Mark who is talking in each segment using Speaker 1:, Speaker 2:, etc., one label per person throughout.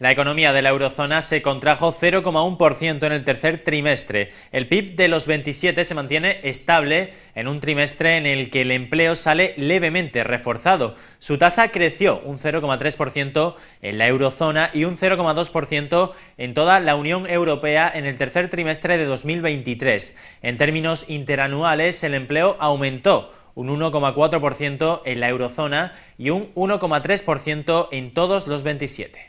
Speaker 1: La economía de la eurozona se contrajo 0,1% en el tercer trimestre. El PIB de los 27 se mantiene estable en un trimestre en el que el empleo sale levemente reforzado. Su tasa creció un 0,3% en la eurozona y un 0,2% en toda la Unión Europea en el tercer trimestre de 2023. En términos interanuales, el empleo aumentó un 1,4% en la eurozona y un 1,3% en todos los 27.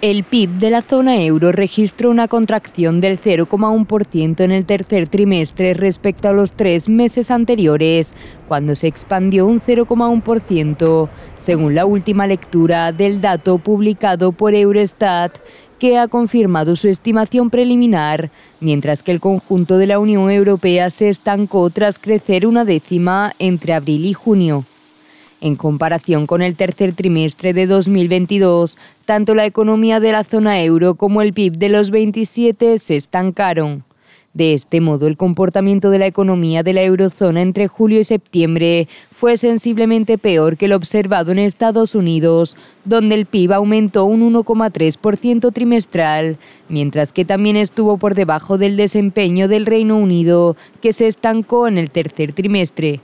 Speaker 2: El PIB de la zona euro registró una contracción del 0,1% en el tercer trimestre respecto a los tres meses anteriores, cuando se expandió un 0,1%, según la última lectura del dato publicado por Eurostat, que ha confirmado su estimación preliminar, mientras que el conjunto de la Unión Europea se estancó tras crecer una décima entre abril y junio. En comparación con el tercer trimestre de 2022, tanto la economía de la zona euro como el PIB de los 27 se estancaron. De este modo, el comportamiento de la economía de la eurozona entre julio y septiembre fue sensiblemente peor que lo observado en Estados Unidos, donde el PIB aumentó un 1,3% trimestral, mientras que también estuvo por debajo del desempeño del Reino Unido, que se estancó en el tercer trimestre.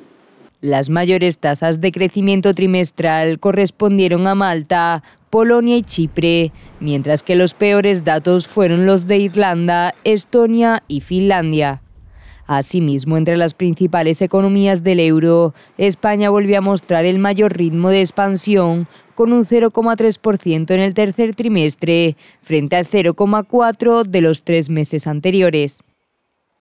Speaker 2: Las mayores tasas de crecimiento trimestral correspondieron a Malta, Polonia y Chipre, mientras que los peores datos fueron los de Irlanda, Estonia y Finlandia. Asimismo, entre las principales economías del euro, España volvió a mostrar el mayor ritmo de expansión, con un 0,3% en el tercer trimestre, frente al 0,4% de los tres meses anteriores.